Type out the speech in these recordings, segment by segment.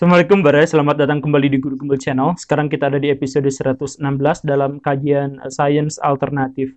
Assalamualaikum Bara, selamat datang kembali di Guru Gembel Channel. Sekarang kita ada di episode 116 dalam kajian eh, Science Alternatif.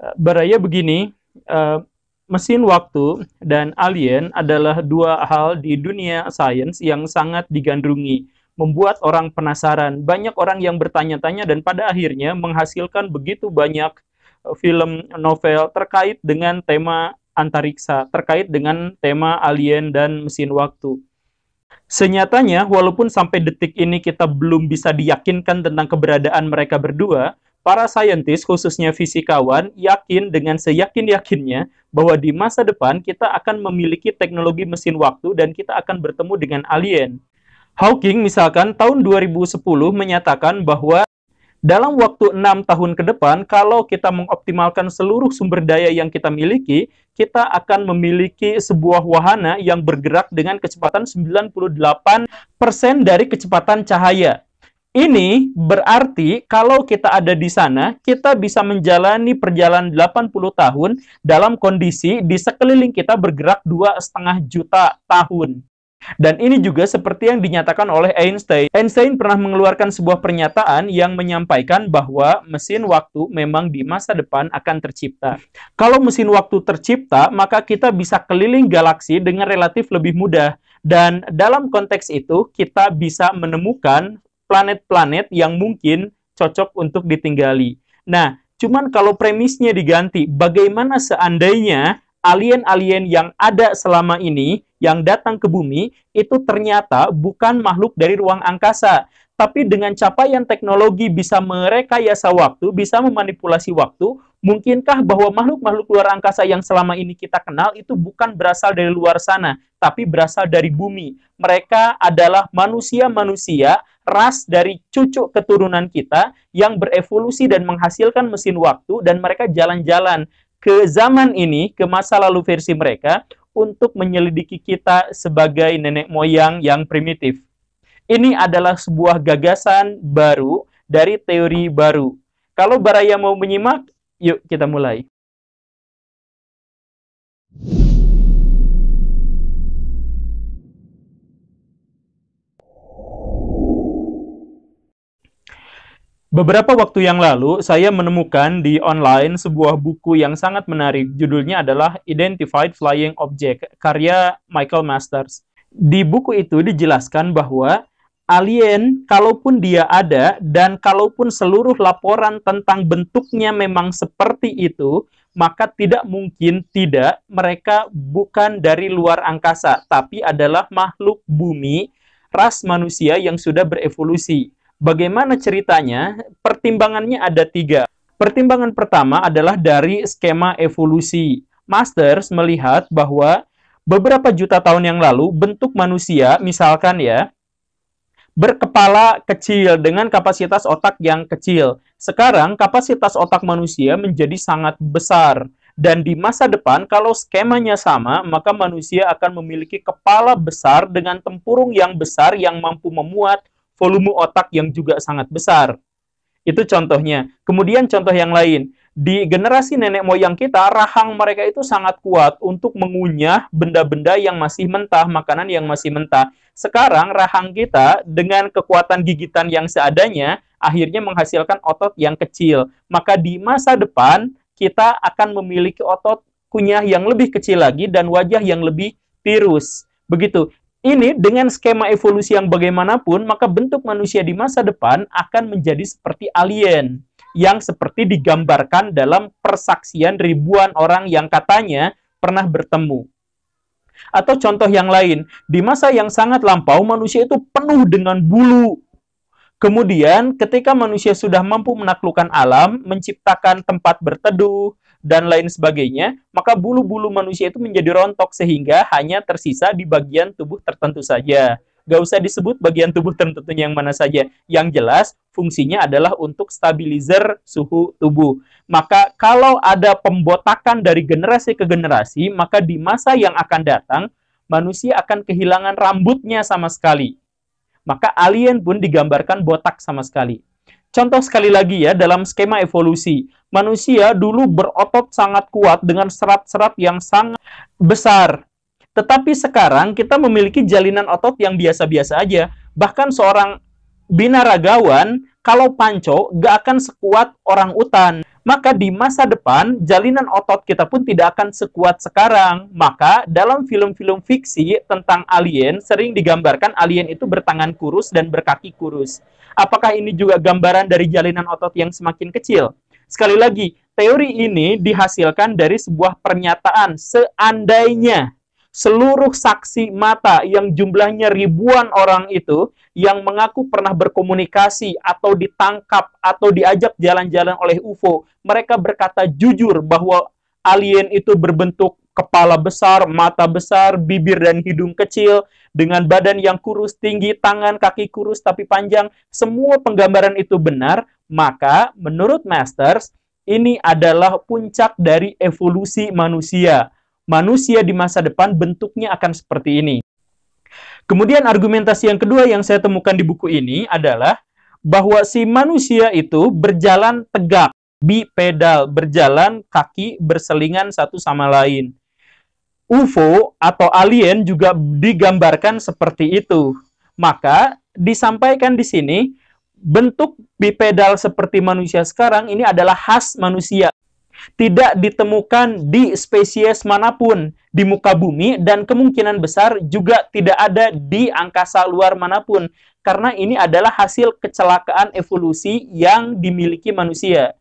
Eh, Baraya begini, eh, mesin waktu dan alien adalah dua hal di dunia sains yang sangat digandrungi, membuat orang penasaran. Banyak orang yang bertanya-tanya dan pada akhirnya menghasilkan begitu banyak film novel terkait dengan tema antariksa, terkait dengan tema alien dan mesin waktu Senyatanya, walaupun sampai detik ini kita belum bisa diyakinkan tentang keberadaan mereka berdua, para saintis, khususnya fisikawan, yakin dengan seyakin-yakinnya bahwa di masa depan kita akan memiliki teknologi mesin waktu dan kita akan bertemu dengan alien. Hawking misalkan tahun 2010 menyatakan bahwa dalam waktu enam tahun ke depan, kalau kita mengoptimalkan seluruh sumber daya yang kita miliki, kita akan memiliki sebuah wahana yang bergerak dengan kecepatan 98% dari kecepatan cahaya. Ini berarti kalau kita ada di sana, kita bisa menjalani perjalanan 80 tahun dalam kondisi di sekeliling kita bergerak dua setengah juta tahun. Dan ini juga seperti yang dinyatakan oleh Einstein. Einstein pernah mengeluarkan sebuah pernyataan yang menyampaikan bahwa mesin waktu memang di masa depan akan tercipta. Kalau mesin waktu tercipta, maka kita bisa keliling galaksi dengan relatif lebih mudah. Dan dalam konteks itu, kita bisa menemukan planet-planet yang mungkin cocok untuk ditinggali. Nah, cuman kalau premisnya diganti, bagaimana seandainya alien-alien yang ada selama ini yang datang ke bumi itu ternyata bukan makhluk dari ruang angkasa. Tapi dengan capaian teknologi bisa merekayasa waktu, bisa memanipulasi waktu, mungkinkah bahwa makhluk-makhluk luar angkasa yang selama ini kita kenal itu bukan berasal dari luar sana, tapi berasal dari bumi. Mereka adalah manusia-manusia, ras dari cucu keturunan kita yang berevolusi dan menghasilkan mesin waktu dan mereka jalan-jalan ke zaman ini, ke masa lalu versi mereka, untuk menyelidiki kita sebagai nenek moyang yang primitif. Ini adalah sebuah gagasan baru dari teori baru. Kalau Baraya mau menyimak, yuk kita mulai. Beberapa waktu yang lalu, saya menemukan di online sebuah buku yang sangat menarik. Judulnya adalah Identified Flying Object, karya Michael Masters. Di buku itu dijelaskan bahwa alien, kalaupun dia ada, dan kalaupun seluruh laporan tentang bentuknya memang seperti itu, maka tidak mungkin tidak mereka bukan dari luar angkasa, tapi adalah makhluk bumi, ras manusia yang sudah berevolusi Bagaimana ceritanya? Pertimbangannya ada tiga. Pertimbangan pertama adalah dari skema evolusi. Masters melihat bahwa beberapa juta tahun yang lalu bentuk manusia, misalkan ya, berkepala kecil dengan kapasitas otak yang kecil. Sekarang kapasitas otak manusia menjadi sangat besar dan di masa depan kalau skemanya sama maka manusia akan memiliki kepala besar dengan tempurung yang besar yang mampu memuat volume otak yang juga sangat besar. Itu contohnya. Kemudian contoh yang lain, di generasi nenek moyang kita, rahang mereka itu sangat kuat untuk mengunyah benda-benda yang masih mentah, makanan yang masih mentah. Sekarang rahang kita dengan kekuatan gigitan yang seadanya, akhirnya menghasilkan otot yang kecil. Maka di masa depan, kita akan memiliki otot kunyah yang lebih kecil lagi dan wajah yang lebih tirus. Begitu. Ini dengan skema evolusi yang bagaimanapun, maka bentuk manusia di masa depan akan menjadi seperti alien yang seperti digambarkan dalam persaksian ribuan orang yang katanya pernah bertemu. Atau contoh yang lain, di masa yang sangat lampau manusia itu penuh dengan bulu. Kemudian ketika manusia sudah mampu menaklukkan alam, menciptakan tempat berteduh, dan lain sebagainya, maka bulu-bulu manusia itu menjadi rontok sehingga hanya tersisa di bagian tubuh tertentu saja. Gak usah disebut bagian tubuh tertentu yang mana saja. Yang jelas, fungsinya adalah untuk stabilizer suhu tubuh. Maka kalau ada pembotakan dari generasi ke generasi, maka di masa yang akan datang, manusia akan kehilangan rambutnya sama sekali. Maka alien pun digambarkan botak sama sekali. Contoh sekali lagi ya, dalam skema evolusi, Manusia dulu berotot sangat kuat dengan serat-serat yang sangat besar. Tetapi sekarang kita memiliki jalinan otot yang biasa-biasa aja. Bahkan seorang binaragawan kalau panco gak akan sekuat orang utan. Maka di masa depan, jalinan otot kita pun tidak akan sekuat sekarang. Maka dalam film-film fiksi tentang alien, sering digambarkan alien itu bertangan kurus dan berkaki kurus. Apakah ini juga gambaran dari jalinan otot yang semakin kecil? Sekali lagi, teori ini dihasilkan dari sebuah pernyataan seandainya seluruh saksi mata yang jumlahnya ribuan orang itu yang mengaku pernah berkomunikasi atau ditangkap atau diajak jalan-jalan oleh UFO, mereka berkata jujur bahwa alien itu berbentuk kepala besar, mata besar, bibir dan hidung kecil, dengan badan yang kurus tinggi, tangan, kaki kurus tapi panjang, semua penggambaran itu benar, maka menurut Masters, ini adalah puncak dari evolusi manusia. Manusia di masa depan bentuknya akan seperti ini. Kemudian argumentasi yang kedua yang saya temukan di buku ini adalah bahwa si manusia itu berjalan tegak, bipedal, berjalan kaki berselingan satu sama lain. UFO atau alien juga digambarkan seperti itu. Maka disampaikan di sini bentuk bipedal seperti manusia sekarang ini adalah khas manusia. Tidak ditemukan di spesies manapun di muka bumi dan kemungkinan besar juga tidak ada di angkasa luar manapun karena ini adalah hasil kecelakaan evolusi yang dimiliki manusia.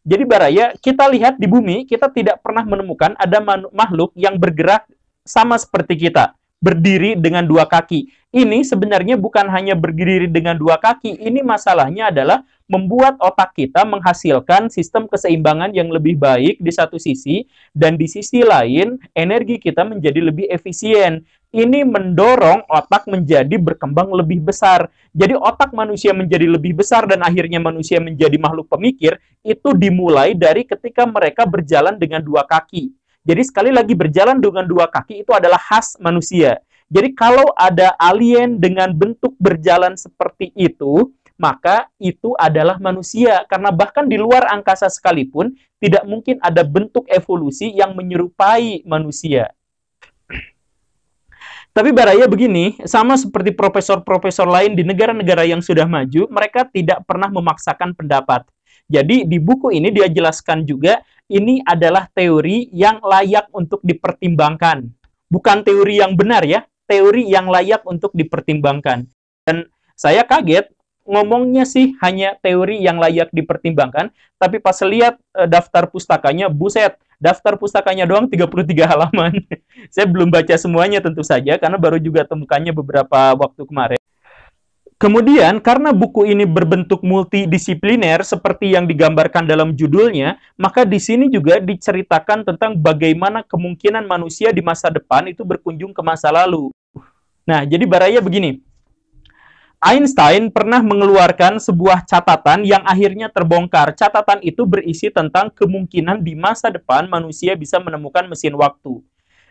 Jadi Baraya, kita lihat di bumi kita tidak pernah menemukan ada makhluk yang bergerak sama seperti kita berdiri dengan dua kaki. Ini sebenarnya bukan hanya berdiri dengan dua kaki, ini masalahnya adalah membuat otak kita menghasilkan sistem keseimbangan yang lebih baik di satu sisi, dan di sisi lain energi kita menjadi lebih efisien. Ini mendorong otak menjadi berkembang lebih besar. Jadi otak manusia menjadi lebih besar dan akhirnya manusia menjadi makhluk pemikir, itu dimulai dari ketika mereka berjalan dengan dua kaki. Jadi sekali lagi berjalan dengan dua kaki itu adalah khas manusia. Jadi kalau ada alien dengan bentuk berjalan seperti itu, maka itu adalah manusia. Karena bahkan di luar angkasa sekalipun, tidak mungkin ada bentuk evolusi yang menyerupai manusia. Tapi baraya begini, sama seperti profesor-profesor lain di negara-negara yang sudah maju, mereka tidak pernah memaksakan pendapat. Jadi di buku ini dia jelaskan juga ini adalah teori yang layak untuk dipertimbangkan. Bukan teori yang benar ya, teori yang layak untuk dipertimbangkan. Dan saya kaget ngomongnya sih hanya teori yang layak dipertimbangkan, tapi pas lihat eh, daftar pustakanya, buset, daftar pustakanya doang 33 halaman. saya belum baca semuanya tentu saja, karena baru juga temukannya beberapa waktu kemarin. Kemudian, karena buku ini berbentuk multidisipliner seperti yang digambarkan dalam judulnya, maka di sini juga diceritakan tentang bagaimana kemungkinan manusia di masa depan itu berkunjung ke masa lalu. Nah, jadi Baraya begini. Einstein pernah mengeluarkan sebuah catatan yang akhirnya terbongkar. Catatan itu berisi tentang kemungkinan di masa depan manusia bisa menemukan mesin waktu.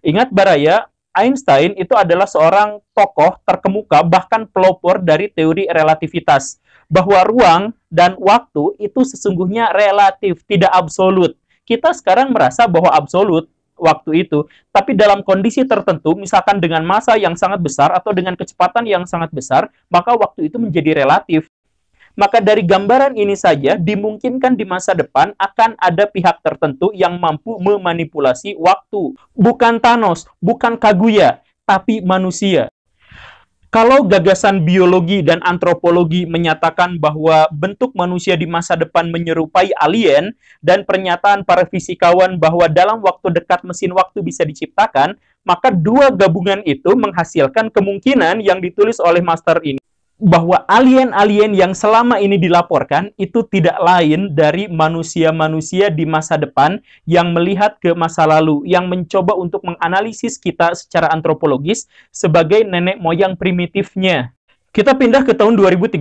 Ingat Baraya, Einstein itu adalah seorang tokoh terkemuka bahkan pelopor dari teori relativitas bahwa ruang dan waktu itu sesungguhnya relatif, tidak absolut. Kita sekarang merasa bahwa absolut waktu itu, tapi dalam kondisi tertentu, misalkan dengan masa yang sangat besar atau dengan kecepatan yang sangat besar, maka waktu itu menjadi relatif. Maka dari gambaran ini saja dimungkinkan di masa depan akan ada pihak tertentu yang mampu memanipulasi waktu. Bukan Thanos, bukan Kaguya, tapi manusia. Kalau gagasan biologi dan antropologi menyatakan bahwa bentuk manusia di masa depan menyerupai alien dan pernyataan para fisikawan bahwa dalam waktu dekat mesin waktu bisa diciptakan, maka dua gabungan itu menghasilkan kemungkinan yang ditulis oleh master ini bahwa alien-alien yang selama ini dilaporkan itu tidak lain dari manusia-manusia di masa depan yang melihat ke masa lalu, yang mencoba untuk menganalisis kita secara antropologis sebagai nenek moyang primitifnya. Kita pindah ke tahun 2013.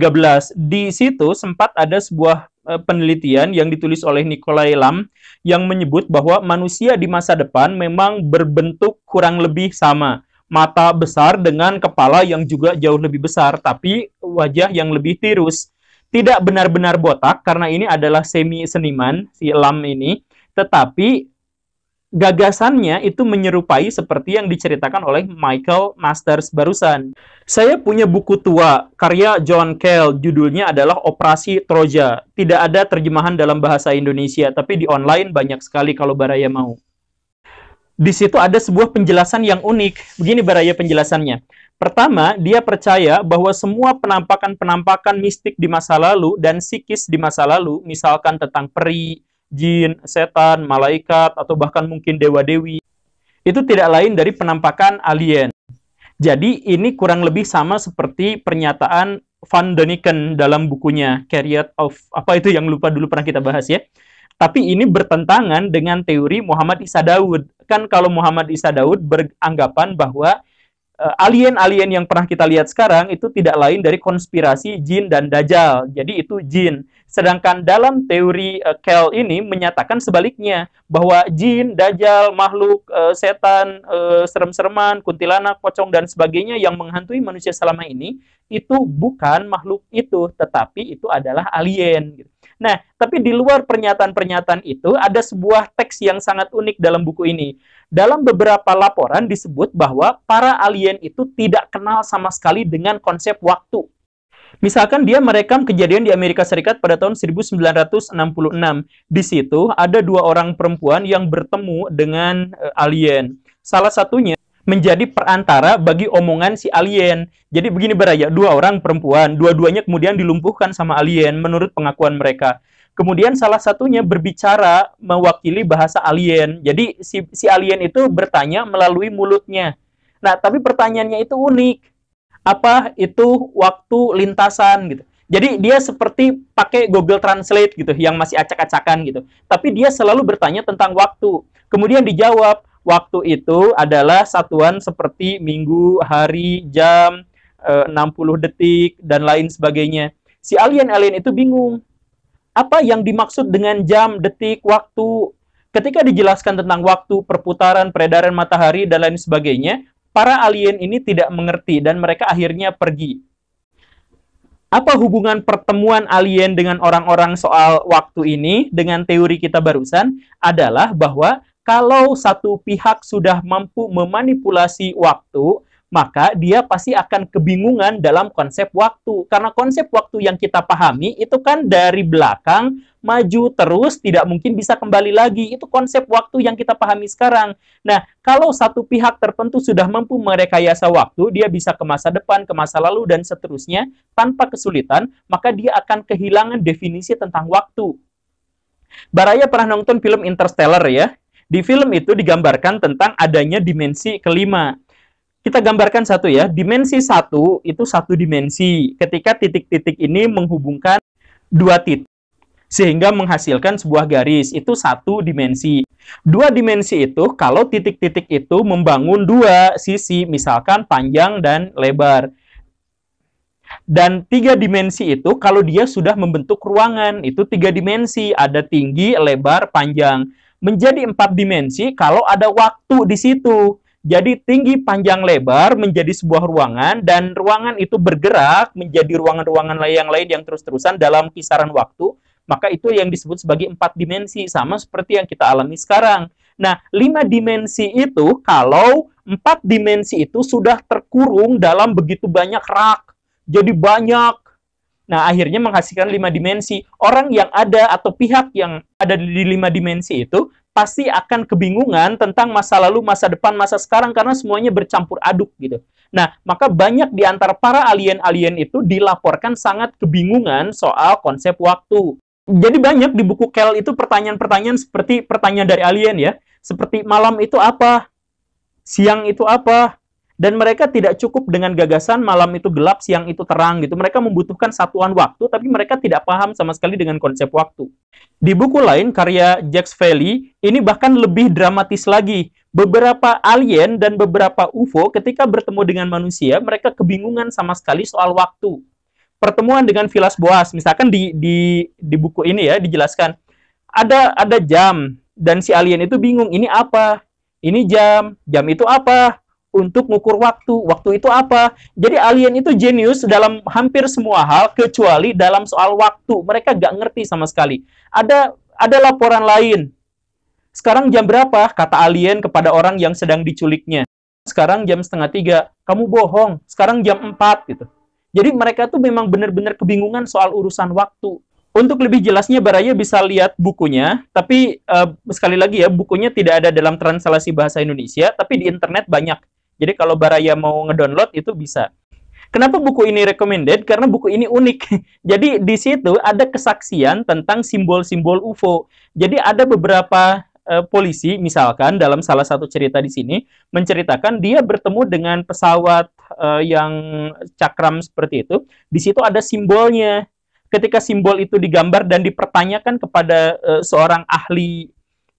Di situ sempat ada sebuah eh, penelitian yang ditulis oleh Nikolai Lam yang menyebut bahwa manusia di masa depan memang berbentuk kurang lebih sama mata besar dengan kepala yang juga jauh lebih besar, tapi wajah yang lebih tirus. Tidak benar-benar botak, karena ini adalah semi seniman, si Lam ini, tetapi gagasannya itu menyerupai seperti yang diceritakan oleh Michael Masters barusan. Saya punya buku tua, karya John Cale, judulnya adalah Operasi Troja. Tidak ada terjemahan dalam bahasa Indonesia, tapi di online banyak sekali kalau Baraya mau di situ ada sebuah penjelasan yang unik. Begini Baraya penjelasannya. Pertama, dia percaya bahwa semua penampakan-penampakan mistik di masa lalu dan psikis di masa lalu, misalkan tentang peri, jin, setan, malaikat, atau bahkan mungkin dewa-dewi, itu tidak lain dari penampakan alien. Jadi ini kurang lebih sama seperti pernyataan Van Deniken dalam bukunya Carrier of apa itu yang lupa dulu pernah kita bahas ya. Tapi ini bertentangan dengan teori Muhammad Isa Daud kan kalau Muhammad Isa Daud beranggapan bahwa eh, alien-alien yang pernah kita lihat sekarang itu tidak lain dari konspirasi jin dan dajjal. Jadi itu jin. Sedangkan dalam teori uh, Kel ini menyatakan sebaliknya bahwa jin, dajjal, makhluk uh, setan, uh, serem-sereman, kuntilanak, pocong dan sebagainya yang menghantui manusia selama ini itu bukan makhluk itu, tetapi itu adalah alien gitu. Nah, tapi di luar pernyataan-pernyataan itu ada sebuah teks yang sangat unik dalam buku ini. Dalam beberapa laporan disebut bahwa para alien itu tidak kenal sama sekali dengan konsep waktu. Misalkan dia merekam kejadian di Amerika Serikat pada tahun 1966. Di situ ada dua orang perempuan yang bertemu dengan eh, alien. Salah satunya menjadi perantara bagi omongan si alien. Jadi begini beraya, dua orang perempuan, dua-duanya kemudian dilumpuhkan sama alien menurut pengakuan mereka. Kemudian salah satunya berbicara mewakili bahasa alien. Jadi si, si alien itu bertanya melalui mulutnya. Nah, tapi pertanyaannya itu unik. Apa itu waktu lintasan gitu. Jadi dia seperti pakai Google Translate gitu yang masih acak-acakan gitu. Tapi dia selalu bertanya tentang waktu. Kemudian dijawab, waktu itu adalah satuan seperti minggu, hari, jam, 60 eh, detik, dan lain sebagainya. Si alien-alien itu bingung. Apa yang dimaksud dengan jam, detik, waktu? Ketika dijelaskan tentang waktu, perputaran, peredaran matahari, dan lain sebagainya, para alien ini tidak mengerti dan mereka akhirnya pergi. Apa hubungan pertemuan alien dengan orang-orang soal waktu ini dengan teori kita barusan adalah bahwa kalau satu pihak sudah mampu memanipulasi waktu, maka dia pasti akan kebingungan dalam konsep waktu. Karena konsep waktu yang kita pahami itu kan dari belakang maju terus tidak mungkin bisa kembali lagi. Itu konsep waktu yang kita pahami sekarang. Nah, kalau satu pihak tertentu sudah mampu merekayasa waktu, dia bisa ke masa depan, ke masa lalu dan seterusnya tanpa kesulitan, maka dia akan kehilangan definisi tentang waktu. Baraya pernah nonton film Interstellar ya? Di film itu digambarkan tentang adanya dimensi kelima. Kita gambarkan satu ya, dimensi satu itu satu dimensi ketika titik-titik ini menghubungkan dua titik sehingga menghasilkan sebuah garis itu satu dimensi. Dua dimensi itu kalau titik-titik itu membangun dua sisi misalkan panjang dan lebar. Dan tiga dimensi itu kalau dia sudah membentuk ruangan, itu tiga dimensi, ada tinggi, lebar, panjang menjadi empat dimensi kalau ada waktu di situ. Jadi tinggi, panjang, lebar menjadi sebuah ruangan dan ruangan itu bergerak menjadi ruangan-ruangan yang lain yang terus-terusan dalam kisaran waktu. Maka itu yang disebut sebagai empat dimensi, sama seperti yang kita alami sekarang. Nah, lima dimensi itu kalau empat dimensi itu sudah terkurung dalam begitu banyak rak. Jadi banyak Nah, akhirnya menghasilkan lima dimensi. Orang yang ada atau pihak yang ada di lima dimensi itu pasti akan kebingungan tentang masa lalu, masa depan, masa sekarang karena semuanya bercampur aduk gitu. Nah, maka banyak di antara para alien-alien itu dilaporkan sangat kebingungan soal konsep waktu. Jadi banyak di buku Kel itu pertanyaan-pertanyaan seperti pertanyaan dari alien ya. Seperti malam itu apa? Siang itu apa? dan mereka tidak cukup dengan gagasan malam itu gelap, siang itu terang gitu. Mereka membutuhkan satuan waktu, tapi mereka tidak paham sama sekali dengan konsep waktu. Di buku lain, karya Jack Valley, ini bahkan lebih dramatis lagi. Beberapa alien dan beberapa UFO ketika bertemu dengan manusia, mereka kebingungan sama sekali soal waktu. Pertemuan dengan Vilas Boas, misalkan di, di, di buku ini ya, dijelaskan. Ada, ada jam, dan si alien itu bingung, ini apa? Ini jam, jam itu apa? untuk ngukur waktu. Waktu itu apa? Jadi alien itu jenius dalam hampir semua hal kecuali dalam soal waktu. Mereka gak ngerti sama sekali. Ada ada laporan lain. Sekarang jam berapa? Kata alien kepada orang yang sedang diculiknya. Sekarang jam setengah tiga. Kamu bohong. Sekarang jam empat gitu. Jadi mereka tuh memang benar-benar kebingungan soal urusan waktu. Untuk lebih jelasnya Baraya bisa lihat bukunya, tapi uh, sekali lagi ya bukunya tidak ada dalam translasi bahasa Indonesia, tapi di internet banyak jadi kalau Baraya mau ngedownload itu bisa. Kenapa buku ini recommended? Karena buku ini unik. Jadi di situ ada kesaksian tentang simbol-simbol UFO. Jadi ada beberapa eh, polisi misalkan dalam salah satu cerita di sini menceritakan dia bertemu dengan pesawat eh, yang cakram seperti itu. Di situ ada simbolnya. Ketika simbol itu digambar dan dipertanyakan kepada eh, seorang ahli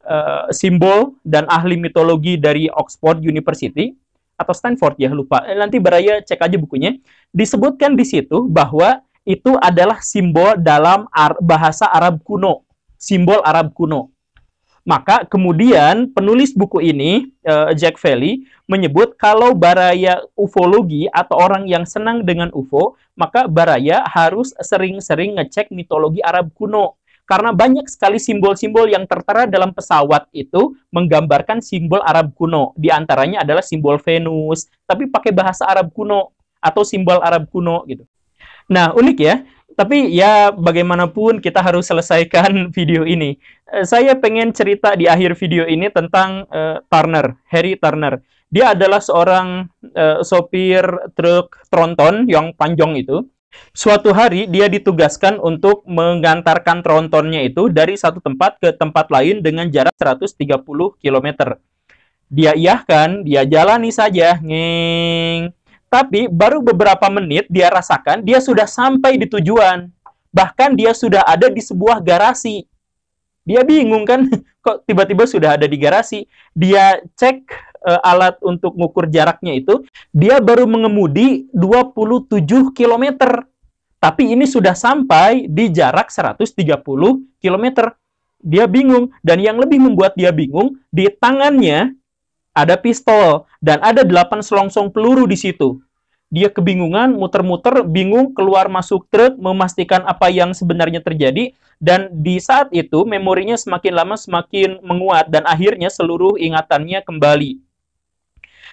eh, simbol dan ahli mitologi dari Oxford University, atau Stanford ya lupa eh, nanti Baraya cek aja bukunya disebutkan di situ bahwa itu adalah simbol dalam Ar bahasa Arab kuno simbol Arab kuno maka kemudian penulis buku ini uh, Jack Valley menyebut kalau Baraya ufologi atau orang yang senang dengan UFO maka Baraya harus sering-sering ngecek mitologi Arab kuno karena banyak sekali simbol-simbol yang tertera dalam pesawat itu menggambarkan simbol Arab kuno. Di antaranya adalah simbol Venus, tapi pakai bahasa Arab kuno atau simbol Arab kuno gitu. Nah, unik ya. Tapi ya bagaimanapun kita harus selesaikan video ini. Eh, saya pengen cerita di akhir video ini tentang uh, Turner, Harry Turner. Dia adalah seorang uh, sopir truk tronton yang panjang itu Suatu hari dia ditugaskan untuk mengantarkan trontonnya itu dari satu tempat ke tempat lain dengan jarak 130 km. Dia kan, dia jalani saja, ngeng. Tapi baru beberapa menit dia rasakan dia sudah sampai di tujuan. Bahkan dia sudah ada di sebuah garasi. Dia bingung kan, kok tiba-tiba sudah ada di garasi. Dia cek uh, alat untuk mengukur jaraknya itu, dia baru mengemudi 27 km. Tapi ini sudah sampai di jarak 130 km. Dia bingung dan yang lebih membuat dia bingung, di tangannya ada pistol dan ada 8 selongsong peluru di situ. Dia kebingungan, muter-muter, bingung, keluar masuk truk, memastikan apa yang sebenarnya terjadi. Dan di saat itu, memorinya semakin lama semakin menguat dan akhirnya seluruh ingatannya kembali.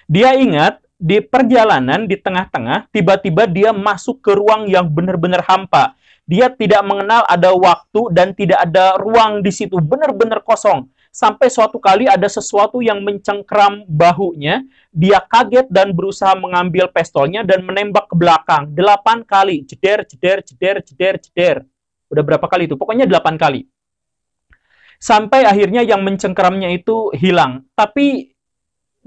Dia ingat di perjalanan di tengah-tengah tiba-tiba dia masuk ke ruang yang benar-benar hampa. Dia tidak mengenal ada waktu dan tidak ada ruang di situ, benar-benar kosong. Sampai suatu kali ada sesuatu yang mencengkram bahunya, dia kaget dan berusaha mengambil pistolnya dan menembak ke belakang. Delapan kali, jeder, jeder, jeder, jeder, jeder. Udah berapa kali itu? Pokoknya delapan kali. Sampai akhirnya yang mencengkramnya itu hilang. Tapi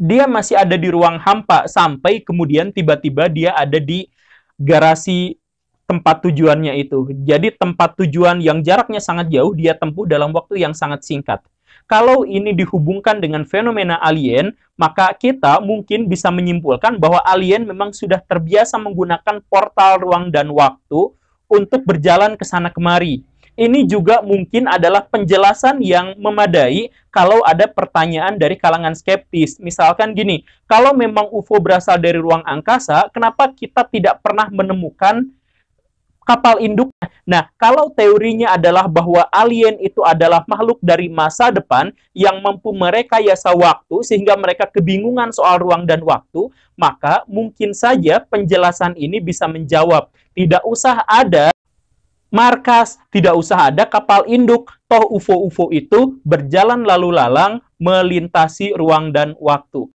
dia masih ada di ruang hampa sampai kemudian tiba-tiba dia ada di garasi tempat tujuannya itu. Jadi tempat tujuan yang jaraknya sangat jauh dia tempuh dalam waktu yang sangat singkat. Kalau ini dihubungkan dengan fenomena alien, maka kita mungkin bisa menyimpulkan bahwa alien memang sudah terbiasa menggunakan portal ruang dan waktu untuk berjalan ke sana kemari ini juga mungkin adalah penjelasan yang memadai kalau ada pertanyaan dari kalangan skeptis. Misalkan gini, kalau memang UFO berasal dari ruang angkasa, kenapa kita tidak pernah menemukan kapal induk. Nah, kalau teorinya adalah bahwa alien itu adalah makhluk dari masa depan yang mampu merekayasa waktu sehingga mereka kebingungan soal ruang dan waktu, maka mungkin saja penjelasan ini bisa menjawab. Tidak usah ada markas, tidak usah ada kapal induk. Toh UFO-UFO itu berjalan lalu lalang melintasi ruang dan waktu.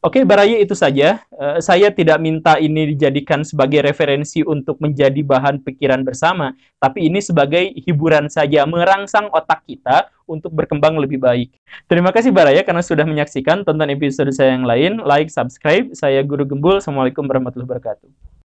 Oke, Baraya itu saja. Eh, saya tidak minta ini dijadikan sebagai referensi untuk menjadi bahan pikiran bersama, tapi ini sebagai hiburan saja, merangsang otak kita untuk berkembang lebih baik. Terima kasih Baraya karena sudah menyaksikan. Tonton episode saya yang lain, like, subscribe. Saya Guru Gembul. Assalamualaikum warahmatullahi wabarakatuh.